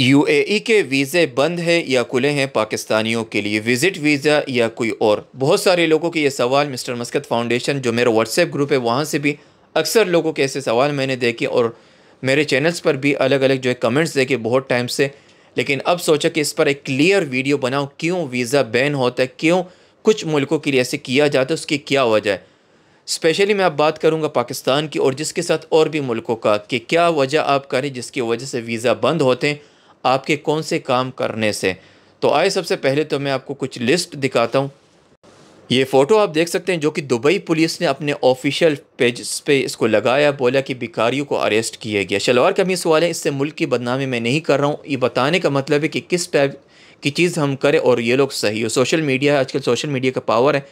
UAE के वीज़े बंद है या खुले हैं पाकिस्तानियों के लिए विज़िट वीज़ा या कोई और बहुत सारे लोगों के ये सवाल मिस्टर मस्कत फाउंडेशन जो मेरा व्हाट्सएप ग्रुप है वहाँ से भी अक्सर लोगों के ऐसे सवाल मैंने देखे और मेरे चैनल्स पर भी अलग अलग जो है कमेंट्स देखे बहुत टाइम से लेकिन अब सोचा कि इस पर एक क्लियर वीडियो बनाओ क्यों वीज़ा बैन होता है क्यों कुछ मुल्कों के लिए ऐसे किया जाता है उसकी क्या वजह है स्पेशली मैं अब बात करूंगा पाकिस्तान की और जिसके साथ और भी मुल्कों का कि क्या वजह आप करें जिसकी वजह से वीज़ा बंद होते हैं आपके कौन से काम करने से तो आए सबसे पहले तो मैं आपको कुछ लिस्ट दिखाता हूँ ये फ़ोटो आप देख सकते हैं जो कि दुबई पुलिस ने अपने ऑफिशियल पेज पे इसको लगाया बोला कि भिकारियों को अरेस्ट किया गया शलवार कमीज वाले इससे मुल्क की बदनामी मैं नहीं कर रहा हूँ ये बताने का मतलब है कि किस टाइप की चीज़ हम करें और ये लोग सही हो सोशल मीडिया है आजकल सोशल मीडिया का पावर है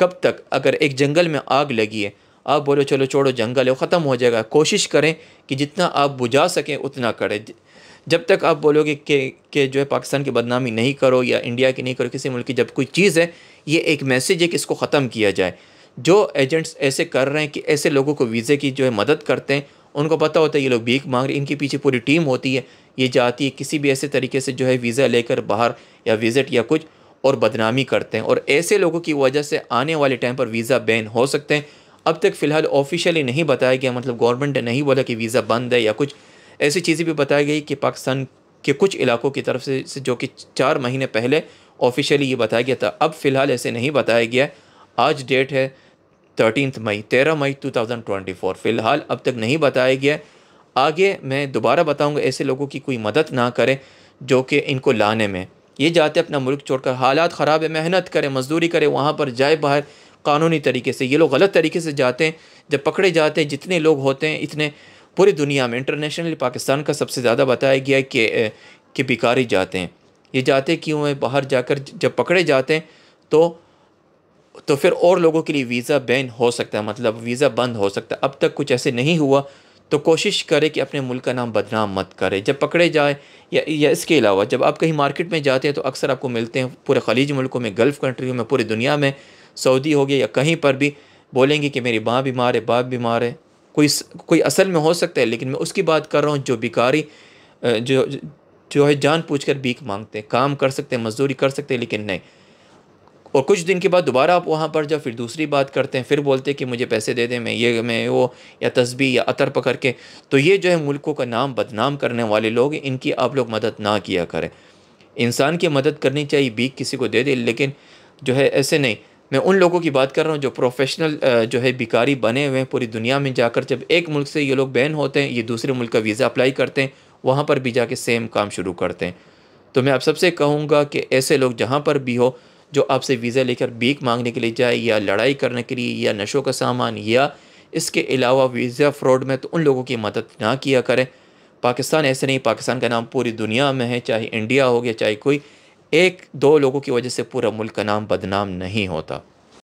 कब तक अगर एक जंगल में आग लगी है आप बोलो चलो छोड़ो जंगल है ख़त्म हो जाएगा कोशिश करें कि जितना आप बुझा सकें उतना करें जब तक आप बोलोगे कि कि जो है पाकिस्तान की बदनामी नहीं करो या इंडिया की नहीं करो किसी मुल्क की जब कोई चीज़ है ये एक मैसेज है कि इसको ख़त्म किया जाए जो एजेंट्स ऐसे कर रहे हैं कि ऐसे लोगों को वीज़े की जो है मदद करते हैं उनको पता होता है ये लोग भीख मांग रहे हैं इनके पीछे पूरी टीम होती है ये जाती है किसी भी ऐसे तरीके से जो है वीज़ा लेकर बाहर या विज़िट या कुछ और बदनामी करते हैं और ऐसे लोगों की वजह से आने वाले टाइम पर वीज़ा बैन हो सकते हैं अब तक फ़िलहाल ऑफिशियली नहीं बताया गया मतलब गवर्नमेंट ने नहीं बोला कि वीज़ा बंद है या कुछ ऐसी चीज़ें भी बताई गई कि पाकिस्तान के कुछ इलाकों की तरफ से जो कि चार महीने पहले ऑफिशियली ये बताया गया था अब फ़िलहाल ऐसे नहीं बताया गया आज डेट है थर्टीन मई तेरह मई फोर फ़िलहाल अब तक नहीं बताया गया आगे मैं दोबारा बताऊंगा ऐसे लोगों की कोई मदद ना करें जो कि इनको लाने में ये जाते अपना मुल्क छोड़कर हालात ख़राब है मेहनत करें मजदूरी करें वहाँ पर जाए बाहर कानूनी तरीके से ये लोग गलत तरीके से जाते हैं जब पकड़े जाते हैं जितने लोग होते हैं इतने पूरी दुनिया में इंटरनेशनली पाकिस्तान का सबसे ज़्यादा बताया गया है कि कि भिकारी जाते हैं ये जाते क्यों हैं बाहर जाकर जब पकड़े जाते हैं तो तो फिर और लोगों के लिए वीज़ा बैन हो सकता है मतलब वीज़ा बंद हो सकता है अब तक कुछ ऐसे नहीं हुआ तो कोशिश करें कि अपने मुल्क का नाम बदनाम मत करें जब पकड़े जाए या या इसके अलावा जब आप कहीं मार्केट में जाते हैं तो अक्सर आपको मिलते हैं पूरे खलीज मुल्कों में गल्फ़ कंट्रियों में पूरी दुनिया में सऊदी हो गया या कहीं पर भी बोलेंगे कि मेरी माँ बीमार है बाप बीमार है कोई कोई असल में हो सकता है लेकिन मैं उसकी बात कर रहा हूँ जो भिकारी जो जो है जान पूछ कर भीख मांगते हैं काम कर सकते हैं मजदूरी कर सकते हैं लेकिन नहीं और कुछ दिन के बाद दोबारा आप वहाँ पर जाओ फिर दूसरी बात करते हैं फिर बोलते हैं कि मुझे पैसे दे दें मैं ये मैं वो या तस्बी या अतर पकड़ के तो ये जो है मुल्कों का नाम बदनाम करने वाले लोग इनकी आप लोग मदद ना किया करें इंसान की मदद करनी चाहिए बीक किसी को दे दे लेकिन जो है ऐसे नहीं मैं उन लोगों की बात कर रहा हूँ जो प्रोफेशनल जो है भिकारी बने हुए हैं पूरी दुनिया में जाकर जब एक मुल्क से ये लोग बैन होते हैं ये दूसरे मुल्क का वीज़ा अप्लाई करते हैं वहाँ पर भी जाके सेम काम शुरू करते हैं तो मैं आप सबसे कहूँगा कि ऐसे लोग जहाँ पर भी हो जो आपसे वीज़ा लेकर बीक मांगने के लिए जाए या लड़ाई करने के लिए या नशों का सामान या इसके अलावा वीज़ा फ्रॉड में तो उन लोगों की मदद ना किया करें पाकिस्तान ऐसे नहीं पाकिस्तान का नाम पूरी दुनिया में है चाहे इंडिया हो गया चाहे कोई एक दो लोगों की वजह से पूरा मुल्क का नाम बदनाम नहीं होता